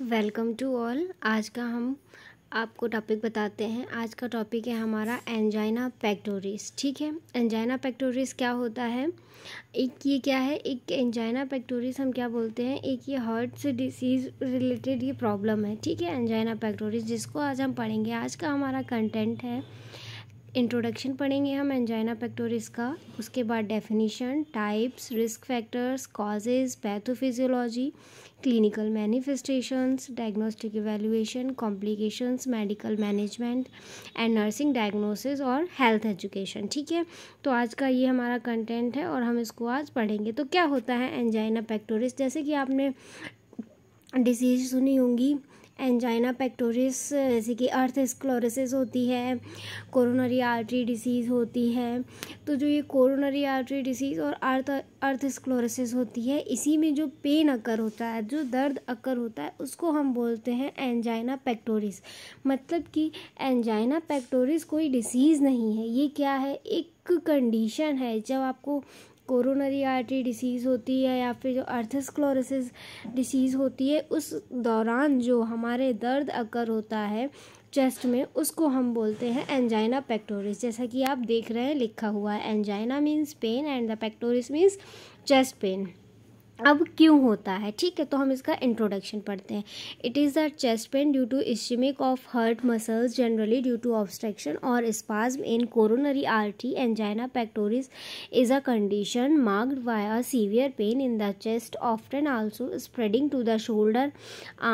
welcome to all आज का हम आपको टॉपिक बताते हैं आज का टॉपिक है हमारा एंजाइना पैक्टोरिस ठीक है एंजाइना पैक्टोरिस क्या होता है एक ये क्या है एक एंजाइना पैक्टोरिस हम क्या बोलते हैं एक ये हार्ट से डिसीज़ रिलेटेड ये प्रॉब्लम है ठीक है एंजाइना पैक्टोरिस जिसको आज हम पढ़ेंगे आज का हमारा कंटेंट है इंट्रोडक्शन पढ़ेंगे हम एंजाइना पैक्टोरिस का उसके बाद definition types risk factors causes pathophysiology clinical manifestations diagnostic evaluation complications medical management and nursing diagnosis और हेल्थ एजुकेशन ठीक है तो आज का ये हमारा कंटेंट है और हम इसको आज पढ़ेंगे तो क्या होता है एंजाइना पैक्टोरिस जैसे कि आपने डिसीज सुनी होंगी एंजाइना पेक्टोरिस जैसे कि अर्थ होती है कोरोनरी आर्टरी डिसीज़ होती है तो जो ये कोरोनरी आर्टरी डिसीज़ और अर्थ अर्थ होती है इसी में जो पेन अकर होता है जो दर्द अकर होता है उसको हम बोलते हैं एंजाइना पेक्टोरिस मतलब कि एंजाइना पेक्टोरिस कोई डिसीज़ नहीं है ये क्या है एक कंडीशन है जब आपको कोरोनरी आर्टरी डिसीज़ होती है या फिर जो अर्थस्क्लोरोसिस डिसीज़ होती है उस दौरान जो हमारे दर्द अकर होता है चेस्ट में उसको हम बोलते हैं एंजाइना पेक्टोरिस जैसा कि आप देख रहे हैं लिखा हुआ है angina means pain and the pectoris means chest pain अब क्यों होता है ठीक है तो हम इसका इंट्रोडक्शन पढ़ते हैं it is the chest pain due to ischemic of heart muscles generally due to obstruction और spasm in coronary artery angina pectoris is a condition marked by a severe pain in the chest often also spreading to the shoulder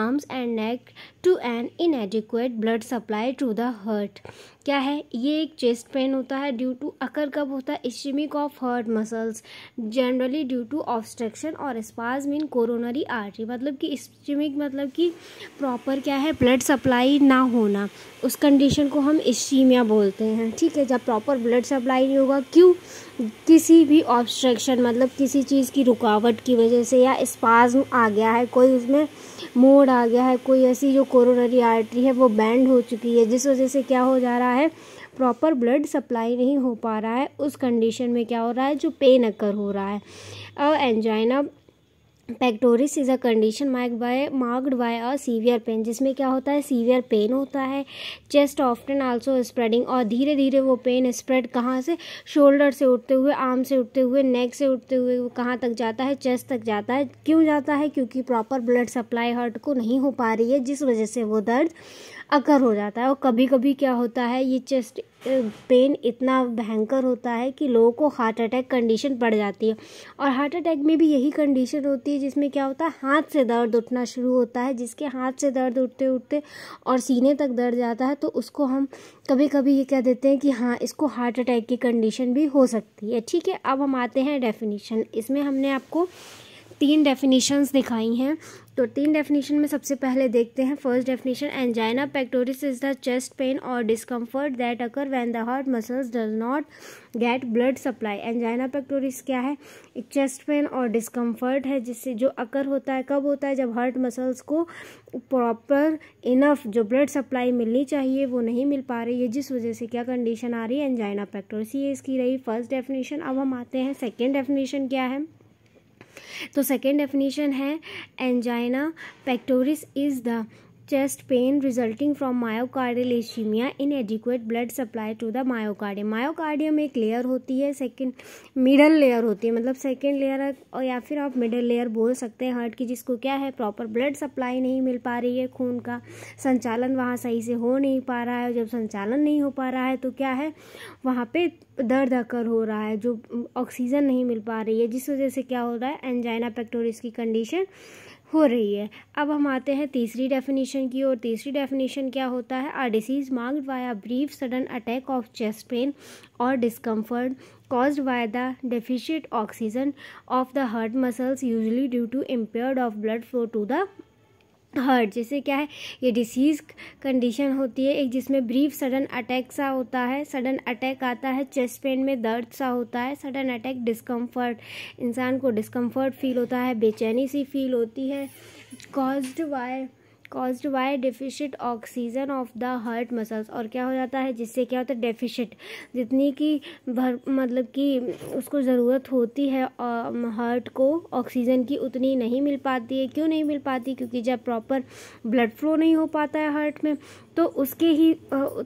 arms and neck to an inadequate blood supply to the heart क्या है ये एक chest pain होता है due to occur कब होता है ischemic of heart muscles generally due to obstruction और स्पाज मीन कोरोनरी आर्टरी मतलब कि स्टमिक मतलब कि प्रॉपर क्या है ब्लड सप्लाई ना होना उस कंडीशन को हम इस्टीमिया बोलते हैं ठीक है जब प्रॉपर ब्लड सप्लाई नहीं होगा क्यों किसी भी ऑब्स्ट्रक्शन मतलब किसी चीज़ की रुकावट की वजह से या स्पाज आ गया है कोई उसमें मोड़ आ गया है कोई ऐसी जो कोरोनरी आर्टरी है वो बैंड हो चुकी है जिस वजह से क्या हो जा रहा है प्रॉपर ब्लड सप्लाई नहीं हो पा रहा है उस कंडीशन में क्या हो रहा है जो पेन अक्कर हो रहा है और angina pectoris is a condition mike by marked by a severe pain जिसमें क्या होता है सीवियर पेन होता है चेस्ट ऑफ्टन आल्सो स्प्रेडिंग और धीरे धीरे वो पेन स्प्रेड कहाँ से शोल्डर से उठते हुए आर्म से उठते हुए नेक से उठते हुए वो कहाँ तक जाता है चेस्ट तक जाता है क्यों जाता है क्योंकि प्रॉपर ब्लड सप्लाई हार्ट को नहीं हो पा रही है जिस वजह से वो दर्द अकर हो जाता है और कभी कभी क्या होता है ये चेस्ट पेन इतना भयंकर होता है कि लोगों को हार्ट अटैक कंडीशन पड़ जाती है और हार्ट अटैक में भी यही कंडीशन होती है जिसमें क्या होता है हाथ से दर्द उठना शुरू होता है जिसके हाथ से दर्द उठते उठते और सीने तक दर्द जाता है तो उसको हम कभी कभी ये कह देते हैं कि हाँ इसको हार्ट अटैक की कंडीशन भी हो सकती है ठीक है अब हम आते हैं डेफिनेशन इसमें हमने आपको तीन डेफिनेशंस दिखाई हैं तो तीन डेफिनेशन में सबसे पहले देखते हैं first definition angina pectoris is the chest pain और discomfort that occur when the heart muscles does not get blood supply angina pectoris क्या है एक चेस्ट पेन और डिस्कम्फर्ट है जिससे जो अकर होता है कब होता है जब हार्ट मसल्स को प्रॉपर इनफ जो ब्लड सप्लाई मिलनी चाहिए वो नहीं मिल पा रही है जिस वजह से क्या कंडीशन आ रही है एंजाइना पैक्टोरिस ये इसकी रही फर्स्ट डेफिनेशन अब हम आते हैं सेकेंड डेफिनेशन क्या है तो सेकेंड डेफिनेशन है angina pectoris is the chest pain resulting from myocardial ischemia inadequate blood supply to the myocardium myocardium एक लेयर होती है सेकेंड मिडल लेयर होती है मतलब सेकेंड लेयर और या फिर आप मिडल लेयर बोल सकते हैं हार्ट की जिसको क्या है प्रॉपर ब्लड सप्लाई नहीं मिल पा रही है खून का संचालन वहाँ सही से हो नहीं पा रहा है जब संचालन नहीं हो पा रहा है तो क्या है वहाँ पे दर्द अकर हो रहा है जो ऑक्सीजन नहीं मिल पा रही है जिस वजह से क्या हो रहा है एंजाइना पेक्टोरिस की कंडीशन हो रही है अब हम आते हैं तीसरी डेफिनेशन की और तीसरी डेफिनेशन क्या होता है a disease marked by a brief sudden attack of chest pain और discomfort cause by the deficient oxygen of the heart muscles usually due to impaired of blood flow to the heart जैसे क्या है ये disease condition होती है एक जिसमें brief sudden attack सा होता है सडन अटैक आता है चेस्ट पेन में दर्द सा होता है सडन अटैक डिस्कम्फर्ट इंसान को डिस्कम्फर्ट फील होता है बेचैनी सी फील होती है caused by caused by deficit oxygen of the heart muscles और क्या हो जाता है जिससे क्या होता है डेफिशिट जितनी की भर मतलब कि उसको ज़रूरत होती है हार्ट को ऑक्सीजन की उतनी नहीं मिल पाती है क्यों नहीं मिल पाती क्योंकि जब प्रॉपर ब्लड फ्लो नहीं हो पाता है हार्ट में तो उसके ही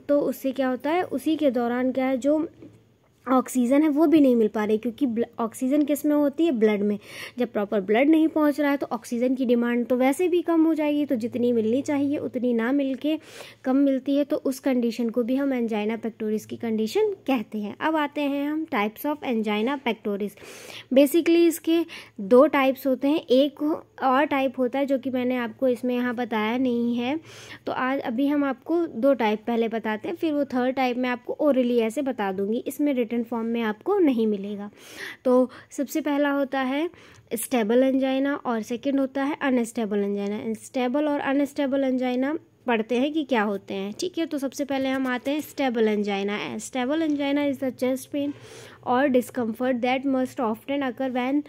तो उससे क्या होता है उसी के दौरान क्या है जो ऑक्सीजन है वो भी नहीं मिल पा रही क्योंकि ऑक्सीजन किस में होती है ब्लड में जब प्रॉपर ब्लड नहीं पहुंच रहा है तो ऑक्सीजन की डिमांड तो वैसे भी कम हो जाएगी तो जितनी मिलनी चाहिए उतनी ना मिल के कम मिलती है तो उस कंडीशन को भी हम एंजाइना पेक्टोरिस की कंडीशन कहते हैं अब आते हैं हम types of angina pectoris basically इसके दो टाइप्स होते हैं एक और टाइप होता है जो कि मैंने आपको इसमें यहाँ बताया नहीं है तो आज अभी हम आपको दो टाइप पहले बताते हैं फिर वो थर्ड टाइप मैं आपको ओरली ऐसे बता दूंगी इसमें रिटर्न रिटर्न फॉर्म में आपको नहीं मिलेगा तो सबसे पहला होता है स्टेबल एंजाइना और सेकेंड होता है अनस्टेबल एंजाइना स्टेबल और अनस्टेबल एंजाइना पढ़ते हैं कि क्या होते हैं ठीक है तो सबसे पहले हम आते हैं stable angina stable angina is the chest pain और discomfort that must often occur when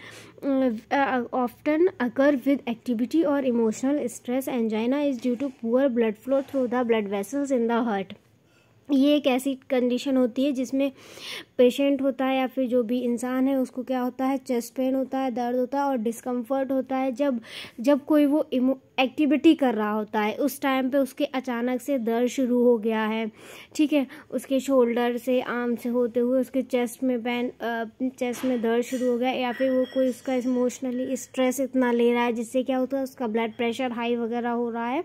often occur with activity और emotional stress angina is due to poor blood flow through the blood vessels in the heart ये एक ऐसी condition होती है जिसमें patient होता है या फिर जो भी इंसान है उसको क्या होता है चेस्ट पेन होता है दर्द होता है और डिस्कम्फर्ट होता है जब जब कोई वो एक्टिविटी कर रहा होता है उस टाइम पे उसके अचानक से दर्द शुरू हो गया है ठीक है उसके शोल्डर से आर्म से होते हुए उसके चेस्ट में पेन चेस्ट में दर्द शुरू हो गया या फिर वो कोई उसका इमोशनली स्ट्रेस इतना ले रहा है जिससे क्या होता है उसका ब्लड प्रेशर हाई वगैरह हो रहा है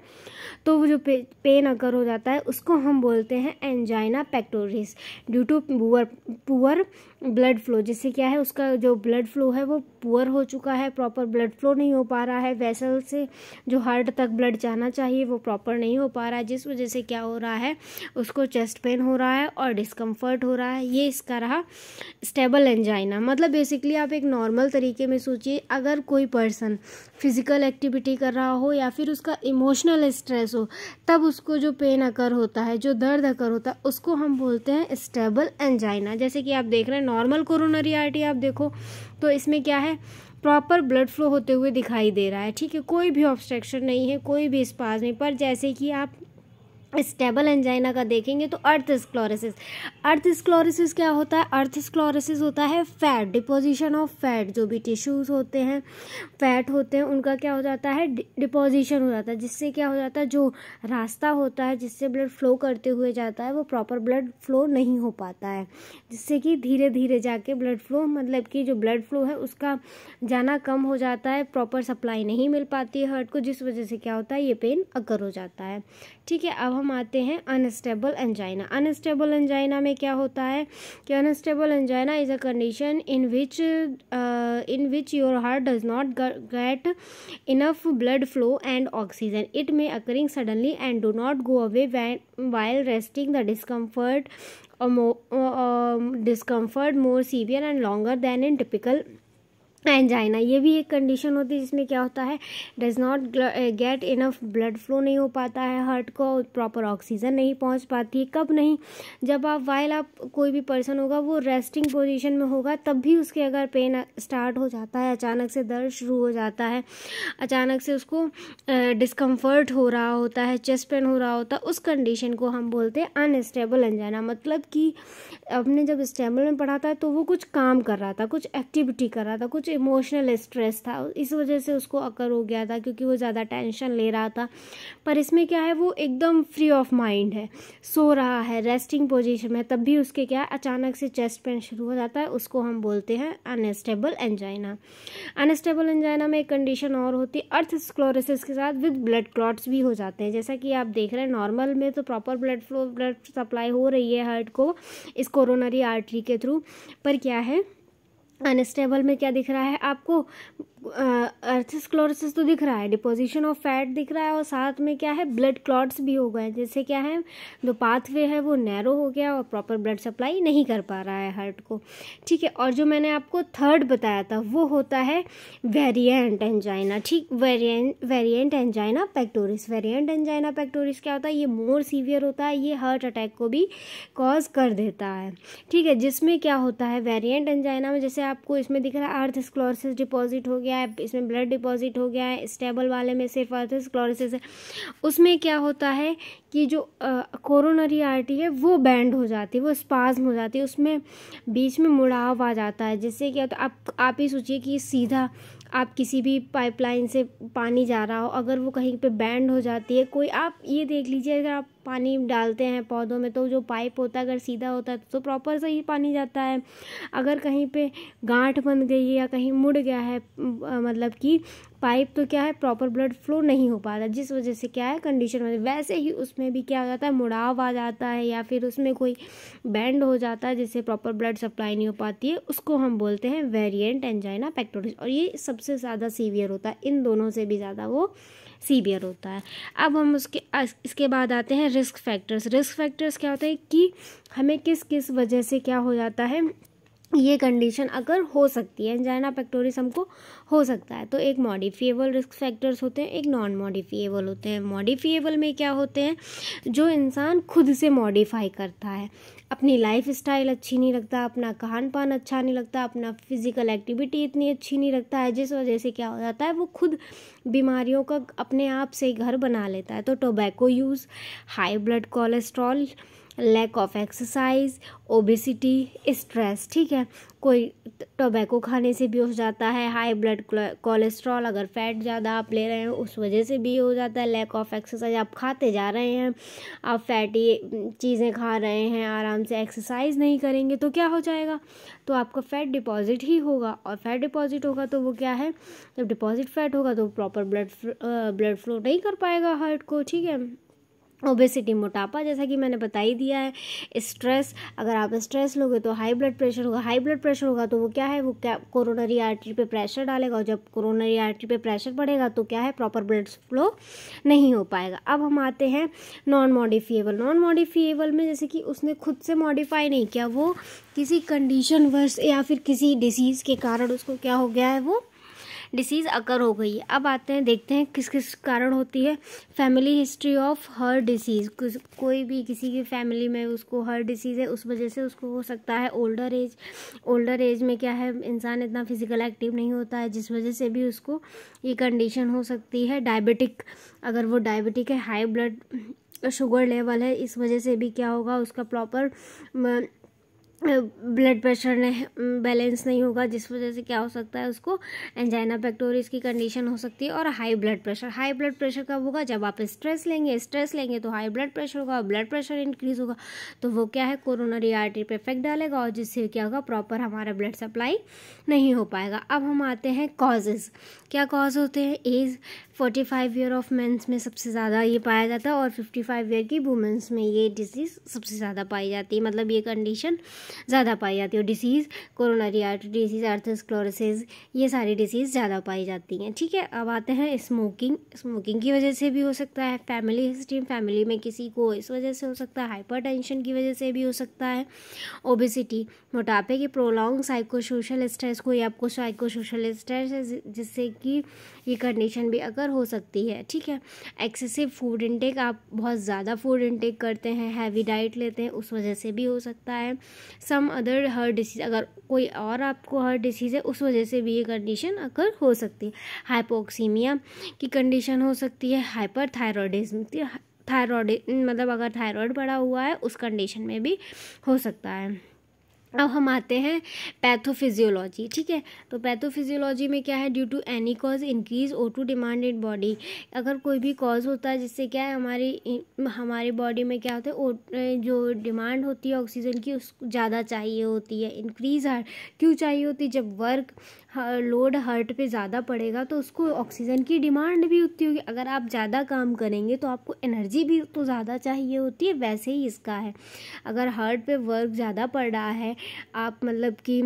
तो वो जो पे, पेन अगर हो जाता है उसको हम बोलते हैं angina pectoris due to poor por blood flow जिससे क्या है उसका जो ब्लड फ्लो है वो पुअर हो चुका है प्रॉपर ब्लड फ्लो नहीं हो पा रहा है वैसल से जो हार्ट तक ब्लड जाना चाहिए वो प्रॉपर नहीं हो पा रहा है जिस वजह से क्या हो रहा है उसको चेस्ट पेन हो रहा है और डिस्कम्फर्ट हो रहा है ये इसका रहा स्टेबल एंजाइना मतलब बेसिकली आप एक नॉर्मल तरीके में सोचिए अगर कोई पर्सन फिज़िकल एक्टिविटी कर रहा हो या फिर उसका इमोशनल स्ट्रेस हो तब उसको जो पेन अकर होता है जो दर्द अकर होता है उसको हम बोलते हैं स्टेबल एंजाइना जैसे कि आप देख रहे हैं नॉर्मल कोरोनरी आर्टरी आप देखो तो इसमें क्या है प्रॉपर ब्लड फ्लो होते हुए दिखाई दे रहा है ठीक है कोई भी ऑब्स्ट्रक्शन नहीं है कोई भी स्पाज नहीं पर जैसे कि आप स्टेबल एंजाइना का देखेंगे तो अर्थ स्क्लोरेसिस अर्थ स्क्लोरेसिस क्या होता है अर्थ स्क्लोरिसिस होता है फैट डिपोजिशन ऑफ फैट जो भी टिश्यूज़ होते हैं फैट होते हैं उनका क्या हो जाता है डिपोजिशन हो जाता है जिससे क्या हो जाता है जो रास्ता होता है जिससे ब्लड फ्लो करते हुए जाता है वो प्रॉपर ब्लड फ्लो नहीं हो पाता है जिससे कि धीरे धीरे जाके ब्लड फ्लो मतलब कि जो ब्लड फ्लो है उसका जाना कम हो जाता है प्रॉपर सप्लाई नहीं मिल पाती है हार्ट को जिस वजह से क्या होता है ये पेन अगर हो जाता है ठीक है अब हम हम आते हैं अनस्टेबल एंजाइना अनस्टेबल एंजाइना में क्या होता है कि unstable angina is a condition in which in which your heart does not get enough blood flow and oxygen it may occurring suddenly and do not go away while resting the discomfort discomfort more severe and longer than in typical angina ये भी एक condition होती है जिसमें क्या होता है does not get enough blood flow नहीं हो पाता है हार्ट को प्रॉपर ऑक्सीजन नहीं पहुंच पाती है कब नहीं जब आप वाइल आप कोई भी पर्सन होगा वो रेस्टिंग पोजीशन में होगा तब भी उसके अगर पेन स्टार्ट हो जाता है अचानक से दर्द शुरू हो जाता है अचानक से उसको डिस्कम्फर्ट uh, हो रहा होता है चेस्ट पेन हो रहा होता है उस कंडीशन को हम बोलते हैं अनस्टेबल एंजाइना मतलब कि आपने जब स्टेबल में पढ़ा था तो वो कुछ काम कर रहा था कुछ एक्टिविटी कर रहा था कुछ इमोशनल स्ट्रेस था इस वजह से उसको अकर हो गया था क्योंकि वो ज़्यादा टेंशन ले रहा था पर इसमें क्या है वो एकदम फ्री ऑफ माइंड है सो रहा है रेस्टिंग पोजिशन में तब भी उसके क्या अचानक से चेस्ट पेन शुरू हो जाता है उसको हम बोलते हैं अनस्टेबल एंजाइना अनस्टेबल एंजाइना में एक कंडीशन और होती है अर्थ स्क्लोरिस के साथ विद ब्लड क्लॉट्स भी हो जाते हैं जैसा कि आप देख रहे हैं नॉर्मल में तो proper blood flow blood supply हो रही है हार्ट को इस कोरोनरी आर्टरी के थ्रू पर क्या है अनस्टेबल में क्या दिख रहा है आपको अर्थस्क्लोरोसिस तो दिख रहा है डिपोजिशन ऑफ फैट दिख रहा है और साथ में क्या है ब्लड क्लॉट्स भी हो गए जैसे क्या है जो पाथवे है वो नैरो हो गया और प्रॉपर ब्लड सप्लाई नहीं कर पा रहा है हार्ट को ठीक है और जो मैंने आपको थर्ड बताया था वो होता है वेरिएंट एंजाइना ठीक variant variant angina pectoris variant angina pectoris क्या होता है ये मोर सीवियर होता है ये हार्ट अटैक को भी कॉज कर देता है ठीक है जिसमें क्या होता है वेरिएंट एंजाइना में जैसे आपको इसमें दिख रहा है अर्थस्क्लोरोसिस डिपॉजिट हो गया गया है इसमें ब्लड डिपॉजिट हो गया है स्टेबल वाले में सिर्फ अर्थोस्क्लोरोसिस है उसमें क्या होता है कि जो कोरोनरी आर्टी है वो बैंड हो जाती है वो स्पाज्म हो जाती है उसमें बीच में मुड़ाव आ जाता है जिससे क्या होता है आप आप ही सोचिए कि सीधा आप किसी भी पाइपलाइन से पानी जा रहा हो अगर वो कहीं पे बैंड हो जाती है कोई आप ये देख लीजिए अगर आप पानी डालते हैं पौधों में तो जो पाइप होता है अगर सीधा होता है तो प्रॉपर सही पानी जाता है अगर कहीं पे गांठ बन गई है या कहीं मुड़ गया है मतलब कि पाइप तो क्या है प्रॉपर ब्लड फ्लो नहीं हो पाता जिस वजह से क्या है कंडीशन में वैसे ही उसमें भी क्या हो जाता है मुड़ाव आ जाता है या फिर उसमें कोई बैंड हो जाता है जिससे प्रॉपर ब्लड सप्लाई नहीं हो पाती है उसको हम बोलते हैं वेरिएंट एंजाइना पेक्टोरिस और ये सबसे ज़्यादा सीवियर होता है इन दोनों से भी ज़्यादा वो सीवियर होता है अब हम उसके इसके बाद आते हैं रिस्क फैक्टर्स रिस्क फैक्टर्स क्या होते हैं कि हमें किस किस वजह से क्या हो जाता है ये कंडीशन अगर हो सकती है एंजाइना पेक्टोरिस हमको हो सकता है तो एक मॉडिफिएबल रिस्क फैक्टर्स होते हैं एक नॉन मॉडिफिएबल होते हैं मॉडिफिएबल में क्या होते हैं जो इंसान खुद से मॉडिफाई करता है अपनी लाइफ स्टाइल अच्छी नहीं रखता अपना खान पान अच्छा नहीं लगता अपना फिजिकल एक्टिविटी इतनी अच्छी नहीं रखता है जिस वजह से क्या हो जाता है वो खुद बीमारियों का अपने आप से घर बना लेता है तो tobacco use high blood cholesterol lack of exercise obesity stress ठीक है कोई टोबैको खाने से भी हो जाता है हाई ब्लड कोलेस्ट्रॉल अगर फैट ज़्यादा आप ले रहे हैं उस वजह से भी हो जाता है लैक ऑफ एक्सरसाइज आप खाते जा रहे हैं आप फैटी चीज़ें खा रहे हैं आराम से एक्सरसाइज नहीं करेंगे तो क्या हो जाएगा तो आपका फैट डिपॉजिट ही होगा और फैट डिपॉजिट होगा तो वो क्या है जब डिपॉजिट फैट होगा तो प्रॉपर ब्लड ब्लड फ्लो नहीं कर पाएगा हार्ट को ठीक है ओबेसिटी मोटापा जैसा कि मैंने बता ही दिया है स्ट्रेस अगर आप स्ट्रेस लोगे तो हाई ब्लड प्रेशर होगा हाई ब्लड प्रेशर होगा तो वो क्या है वो क्या कोरोनरी आर्टरी पे प्रेशर डालेगा और जब कोरोनरी आर्टरी पे प्रेशर पड़ेगा तो क्या है प्रॉपर ब्लड फ्लो नहीं हो पाएगा अब हम आते हैं नॉन मॉडिफिएबल नॉन मॉडिफिएबल में जैसे कि उसने खुद से मॉडिफाई नहीं किया वो किसी कंडीशन वर्स या फिर किसी डिसीज़ के कारण उसको क्या हो गया है वो डिसीज़ अकर हो गई है अब आते हैं देखते हैं किस किस कारण होती है family history of heart disease कुछ कोई भी किसी की फैमिली में उसको हर डिसीज़ है उस वजह से उसको हो सकता है ओल्डर एज ओल्डर एज में क्या है इंसान इतना फिज़िकल एक्टिव नहीं होता है जिस वजह से भी उसको ये कंडीशन हो सकती है डायबिटिक अगर वो डायबिटिक है हाई ब्लड शुगर लेवल है इस वजह से भी क्या होगा उसका प्रॉपर ब्लड प्रेशर नहीं बैलेंस नहीं होगा जिस वजह से क्या हो सकता है उसको एंजाइना पेक्टोरिस की कंडीशन हो सकती है और high blood pressure high blood pressure कब होगा जब आप स्ट्रेस लेंगे स्ट्रेस लेंगे तो हाई ब्लड प्रेशर होगा ब्लड प्रेशर इंक्रीज होगा तो वो क्या है कोरोनरी आर्टरी पे इफेक्ट डालेगा और जिससे क्या होगा प्रॉपर हमारा ब्लड सप्लाई नहीं हो पाएगा अब हम आते हैं कॉजेज़ क्या कॉज होते हैं age forty five year of men's में सबसे ज़्यादा ये पाया जाता है और फिफ्टी फाइव ईयर की वुमेंस में ये डिजीज़ सबसे ज़्यादा पाई जाती है मतलब ये कंडीशन ज़्यादा पाई जाती है और disease coronary artery disease atherosclerosis ये सारी डिसीज़ ज़्यादा पाई जाती हैं ठीक है अब आते हैं स्मोकिंग स्मोकिंग की वजह से भी हो सकता है फैमिली हिस्ट्री फैमिली में किसी को इस वजह से हो सकता है हाइपर की वजह से भी हो सकता है ओबिसिटी मोटापे के प्रोलॉन्ग सोशल स्ट्रेस को या आपको सोशल स्ट्रेस है जिससे कि ये कंडीशन भी अगर हो सकती है ठीक है एक्सेसिव फूड इंटेक आप बहुत ज़्यादा फूड इंटेक करते हैं हैवी डाइट लेते हैं उस वजह से भी हो सकता है सम अदर हर डिसीज़ अगर कोई और आपको हर डिसीज़ है उस वजह से भी ये कंडीशन अगर हो सकती है हाइपोक्सीमिया की कंडीशन हो सकती है हाइपर थायरॉयडिज्म थायरॉयड मतलब अगर थायरॉयड बढ़ा हुआ है उस कंडीशन में भी हो सकता है अब हम आते हैं पैथोफिजियोलॉजी ठीक है तो पैथोफिजियोलॉजी में क्या है due to any cause increase O two demand in body अगर कोई भी कॉज होता है जिससे क्या है हमारी हमारे बॉडी में क्या होता है ओ जो डिमांड होती है ऑक्सीजन की उस ज़्यादा चाहिए होती है इंक्रीज हार क्यों चाहिए होती है जब वर्क लोड हार्ट पे ज़्यादा पड़ेगा तो उसको ऑक्सीजन की डिमांड भी उतनी होगी अगर आप ज़्यादा काम करेंगे तो आपको एनर्जी भी तो ज़्यादा चाहिए होती है वैसे ही इसका है अगर हार्ट पे वर्क ज़्यादा पड़ रहा है आप मतलब कि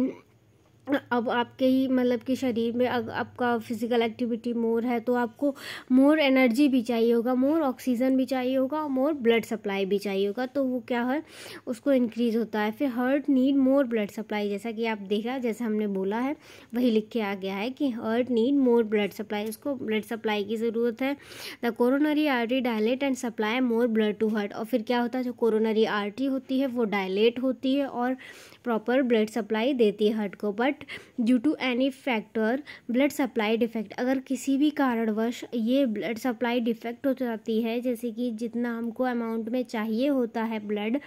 अब आपके ही मतलब कि शरीर में अग, आपका फिज़िकल एक्टिविटी मोर है तो आपको मोर एनर्जी भी चाहिए होगा मोर ऑक्सीजन भी चाहिए होगा और मोर ब्लड सप्लाई भी चाहिए होगा तो वो क्या है उसको इंक्रीज़ होता है फिर heart need more blood supply जैसा कि आप देखा जैसे हमने बोला है वही लिख के आ गया है कि heart need more blood supply उसको ब्लड सप्लाई की ज़रूरत है the coronary artery dilate and supply more blood to heart और फिर क्या होता है जो कोरोनरी आर्टरी होती है वो डायलेट होती है और प्रॉपर ब्लड सप्लाई देती है हर्ट को but but due to any factor blood supply defect अगर किसी भी कारणवश ये ब्लड सप्लाई डिफेक्ट हो जाती है जैसे कि जितना हमको अमाउंट में चाहिए होता है ब्लड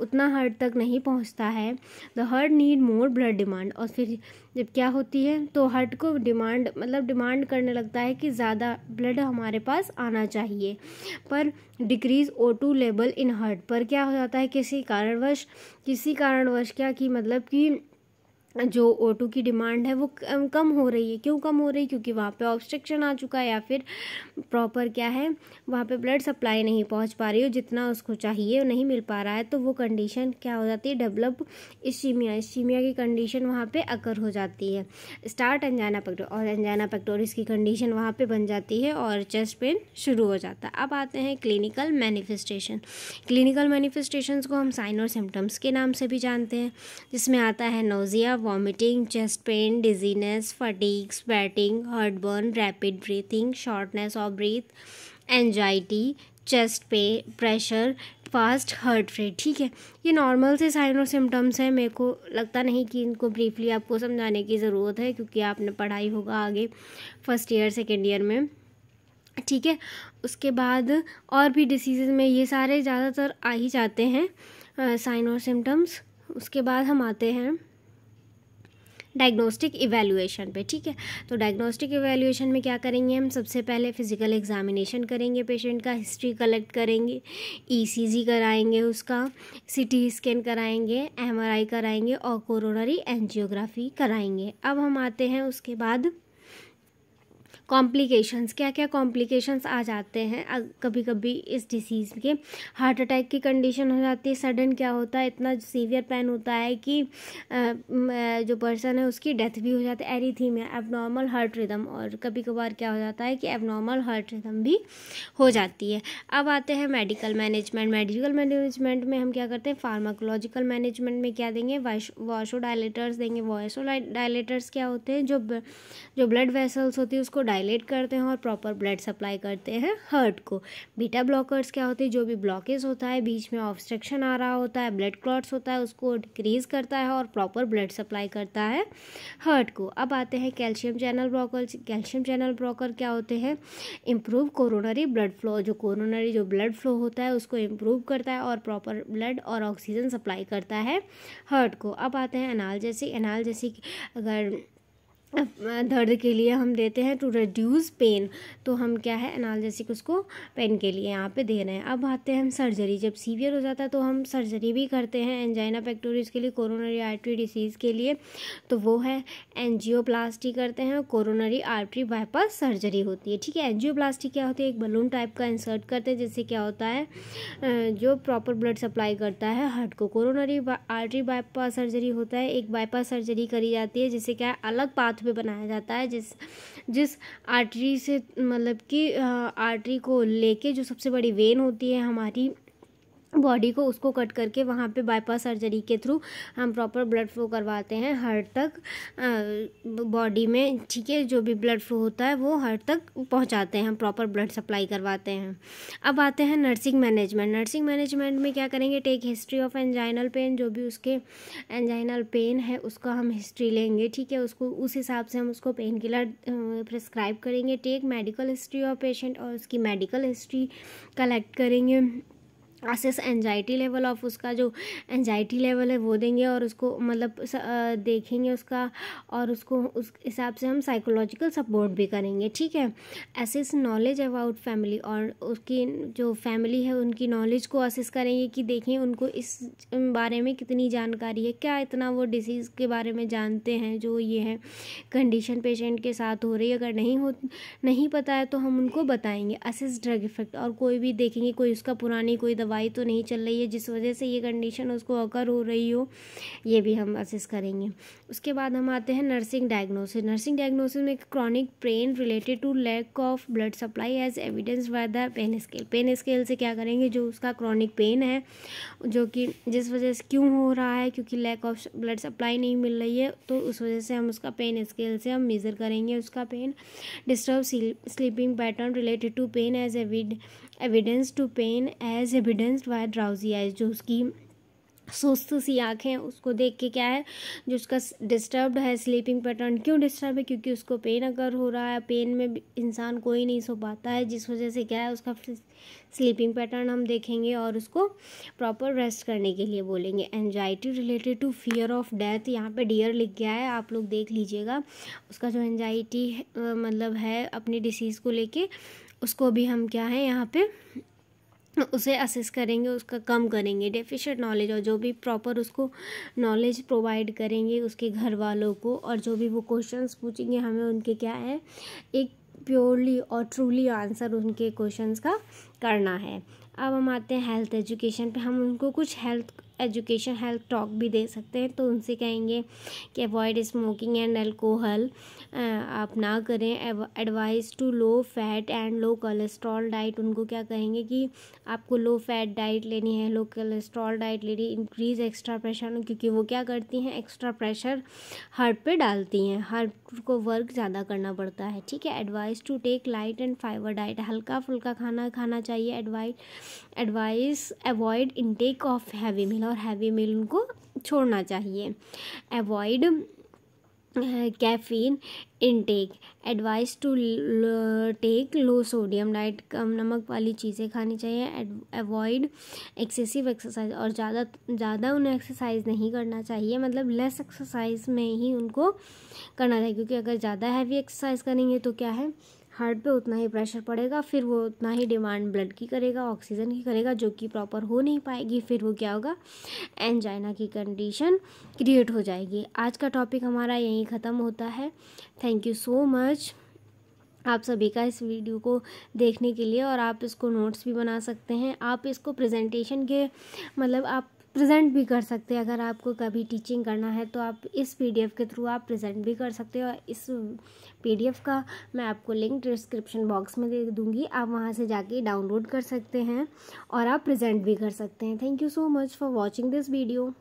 उतना हर्ट तक नहीं पहुंचता है the heart need more blood demand और फिर जब क्या होती है तो हर्ट को डिमांड मतलब डिमांड करने लगता है कि ज़्यादा ब्लड हमारे पास आना चाहिए पर decrease O two level in heart पर क्या हो जाता है किसी कारणवश किसी कारणवश क्या कि मतलब कि जो ऑटो की डिमांड है वो कम हो रही है क्यों कम हो रही है क्योंकि वहाँ पे ऑब्स्ट्रक्शन आ चुका है या फिर प्रॉपर क्या है वहाँ पे ब्लड सप्लाई नहीं पहुँच पा रही हो जितना उसको चाहिए वो नहीं मिल पा रहा है तो वो कंडीशन क्या हो जाती है डेवलप इसीमिया इसीमिया की कंडीशन वहाँ पर अकर हो जाती है स्टार्ट अनजाना पैक्टोर और अनजाना पेक्टोर की कंडीशन वहाँ पर बन जाती है और चेस्ट पेन शुरू हो जाता है अब आते हैं क्लिनिकल मैनिफेस्टेशन क्लिनिकल मैनिफेस्टेशन को हम साइन और सिम्टम्स के नाम से भी जानते हैं जिसमें आता है nausea vomiting chest pain dizziness fatigue sweating heartburn rapid breathing shortness of breath anxiety chest पे प्रेशर फास्ट हार्ट रेट ठीक है ये नॉर्मल से साइन और सिम्टम्स हैं मेरे को लगता नहीं कि इनको ब्रीफली आपको समझाने की ज़रूरत है क्योंकि आपने पढ़ाई होगा आगे फर्स्ट ईयर सेकेंड ईयर में ठीक है उसके बाद और भी डिसीज़ में ये सारे ज़्यादातर आ ही जाते हैं साइन और सिम्टम्स उसके बाद हम आते हैं डायग्नोस्टिक इवेल्युएशन पे ठीक है तो डायग्नोस्टिक इवेल्युएशन में क्या करेंगे हम सबसे पहले फिजिकल एग्जामिनेशन करेंगे पेशेंट का हिस्ट्री कलेक्ट करेंगे ईसीजी e कराएंगे उसका सीटी स्कैन कराएंगे एमआरआई कराएंगे और कोरोनरी एनजियोग्राफी कराएंगे अब हम आते हैं उसके बाद कॉम्प्लिकेशंस क्या क्या कॉम्प्लिकेशंस आ जाते हैं कभी कभी इस डिसीज़ के हार्ट अटैक की कंडीशन हो जाती है सडन क्या होता है इतना सीवियर पेन होता है कि जो पर्सन है उसकी डेथ भी हो जाती है एरीथीमिया एबनॉर्मल हार्ट रिदम और कभी कभार क्या हो जाता है कि एबनॉर्मल हार्ट रिदम भी हो जाती है अब आते हैं मेडिकल मैनेजमेंट मेडिकल मैनेजमेंट में हम क्या करते हैं फार्माकोलॉजिकल मैनेजमेंट में क्या देंगे वॉशो डायलेटर्स देंगे वॉशो डायलेटर्स क्या होते हैं जो जो ब्लड वेसल्स होती है उसको डाय डायलेट करते हैं और प्रॉपर ब्लड सप्लाई करते हैं हर्ट को बीटा ब्लॉकर्स क्या होते हैं जो भी ब्लॉकेज होता है बीच में ऑब्स्ट्रक्शन आ रहा होता है ब्लड क्लॉट्स होता है उसको डिक्रीज करता है और प्रॉपर ब्लड सप्लाई करता है हर्ट को अब आते हैं calcium channel blocker calcium channel blocker क्या होते हैं इम्प्रूव कोरोनरी ब्लड फ्लो जो कोरोनरी जो ब्लड फ्लो होता है उसको इम्प्रूव करता है और प्रॉपर ब्लड और ऑक्सीजन सप्लाई करता है हर्ट को अब आते हैं एनाल जैसी एनाल जैसी अगर दर्द के लिए हम देते हैं टू रिड्यूस पेन तो हम क्या है एनालजेसिक उसको पेन के लिए यहाँ पे दे रहे हैं अब आते हैं हम सर्जरी जब सीवियर हो जाता है तो हम सर्जरी भी करते हैं एंजाइना पेक्टोरिस के लिए कोरोनरी आर्टरी डिसीज़ के लिए तो वो है एनजियोप्लास्टी करते हैं कोरोनरी आर्टरी बाईपास सर्जरी होती है ठीक है एनजियोप्लास्टी क्या होती है एक बलून टाइप का इंसर्ट करते हैं जिससे क्या होता है जो प्रॉपर ब्लड सप्लाई करता है हार्ट को कोरोनरी आर्टरी बाईपास सर्जरी होता है एक बाईपास सर्जरी करी जाती है जिससे क्या है अलग पाथ हाथ में बनाया जाता है जिस जिस आर्टरी से मतलब कि आर्टरी को लेके जो सबसे बड़ी वेन होती है हमारी बॉडी को उसको कट करके वहाँ पे बाईपास सर्जरी के थ्रू हम प्रॉपर ब्लड फ्लो करवाते हैं हर तक बॉडी में ठीक है जो भी ब्लड फ्लो होता है वो हर तक पहुँचाते हैं हम प्रॉपर ब्लड सप्लाई करवाते हैं अब आते हैं नर्सिंग मैनेजमेंट नर्सिंग मैनेजमेंट में क्या करेंगे take history of anginal pain जो भी उसके एंजाइनल पेन है उसका हम हिस्ट्री लेंगे ठीक है उसको उस हिसाब से हम उसको पेन किलर प्रिस्क्राइब करेंगे take medical history of patient और उसकी मेडिकल हिस्ट्री कलेक्ट करेंगे असेस एनजाइटी लेवल ऑफ उसका जो एनजाइटी लेवल है वो देंगे और उसको मतलब देखेंगे उसका और उसको उस हिसाब से हम साइकोलॉजिकल सपोर्ट भी करेंगे ठीक है असेस नॉलेज अबाउट फैमिली और उसकी जो फैमिली है उनकी नॉलेज को असेस करेंगे कि देखें उनको इस बारे में कितनी जानकारी है क्या इतना वो डिसीज़ के बारे में जानते हैं जो ये है कंडीशन पेशेंट के साथ हो रही है अगर नहीं हो नहीं पता है तो हम उनको बताएँगे असेस ड्रग इफेक्ट और कोई भी देखेंगे कोई उसका पुरानी कोई दवाई तो नहीं चल रही है जिस वजह से ये कंडीशन उसको अकर हो रही हो ये भी हम असेस करेंगे उसके बाद हम आते हैं नर्सिंग डायग्नोसिस नर्सिंग डायग्नोसिस में chronic pain related to lack of blood supply as evidence by the pain scale pain scale से क्या करेंगे जो उसका क्रॉनिक पेन है जो कि जिस वजह से क्यों हो रहा है क्योंकि लैक ऑफ ब्लड सप्लाई नहीं मिल रही है तो उस वजह से हम उसका पेन स्केल से हम मेज़र करेंगे उसका pain disturb sleeping pattern related to pain as evid evidence to pain as evidence by drowsy eyes जो उसकी सुस्त सी आँखें उसको देख के क्या है जो उसका डिस्टर्ब्ड है स्लीपिंग पैटर्न क्यों डिस्टर्ब है क्योंकि उसको पेन अगर हो रहा है पेन में इंसान कोई नहीं सो पाता है जिस वजह से क्या है उसका स्लीपिंग पैटर्न हम देखेंगे और उसको प्रॉपर रेस्ट करने के लिए बोलेंगे anxiety related to fear of death यहाँ पे डियर लिख गया है आप लोग देख लीजिएगा उसका जो एनजाइटी मतलब है अपनी डिसीज़ को लेके उसको भी हम क्या है यहाँ पे उसे असेस करेंगे उसका कम करेंगे डेफिशिएंट नॉलेज और जो भी प्रॉपर उसको नॉलेज प्रोवाइड करेंगे उसके घर वालों को और जो भी वो क्वेश्चंस पूछेंगे हमें उनके क्या है एक प्योरली और ट्रूली आंसर उनके क्वेश्चंस का करना है अब हम आते हैं हेल्थ एजुकेशन पे हम उनको कुछ हेल्थ एजुकेशन हेल्थ टॉक भी दे सकते हैं तो उनसे कहेंगे कि अवॉइड स्मोकिंग एंड अल्कोहल आप ना करें advice to low fat and low cholesterol diet उनको क्या कहेंगे कि आपको लो फैट डाइट लेनी है लो कोलेस्ट्रॉल डाइट लेनी इंक्रीज एक्स्ट्रा प्रेशर क्योंकि वो क्या करती हैं एक्स्ट्रा प्रेशर हार्ट पे डालती हैं हार्ट को वर्क ज़्यादा करना पड़ता है ठीक है advice to take light and fibre diet हल्का फुल्का खाना खाना चाहिए advice advice avoid intake of heavy मिला और हैवी मील उनको छोड़ना चाहिए avoid caffeine intake advice to take low sodium diet कम नमक वाली चीज़ें खानी चाहिए अवॉइड एक्सेसिव एक्सरसाइज और ज़्यादा ज़्यादा उन्हें एक्सरसाइज नहीं करना चाहिए मतलब लेस एक्सरसाइज में ही उनको करना चाहिए क्योंकि अगर ज़्यादा हैवी एक्सरसाइज करेंगे तो क्या है हार्ट पे उतना ही प्रेशर पड़ेगा फिर वो उतना ही डिमांड ब्लड की करेगा ऑक्सीजन की करेगा जो कि प्रॉपर हो नहीं पाएगी फिर वो क्या होगा एनजाइना की कंडीशन क्रिएट हो जाएगी आज का टॉपिक हमारा यहीं ख़त्म होता है थैंक यू सो मच आप सभी का इस वीडियो को देखने के लिए और आप इसको नोट्स भी बना सकते हैं आप इसको प्रेजेंटेशन के मतलब आप प्रेजेंट भी कर सकते हैं अगर आपको कभी टीचिंग करना है तो आप इस पीडीएफ के थ्रू आप प्रेजेंट भी कर सकते हो इस पीडीएफ का मैं आपको लिंक डिस्क्रिप्शन बॉक्स में दे दूँगी आप वहाँ से जाके डाउनलोड कर सकते हैं और आप प्रेजेंट भी कर सकते हैं thank you so much for watching this video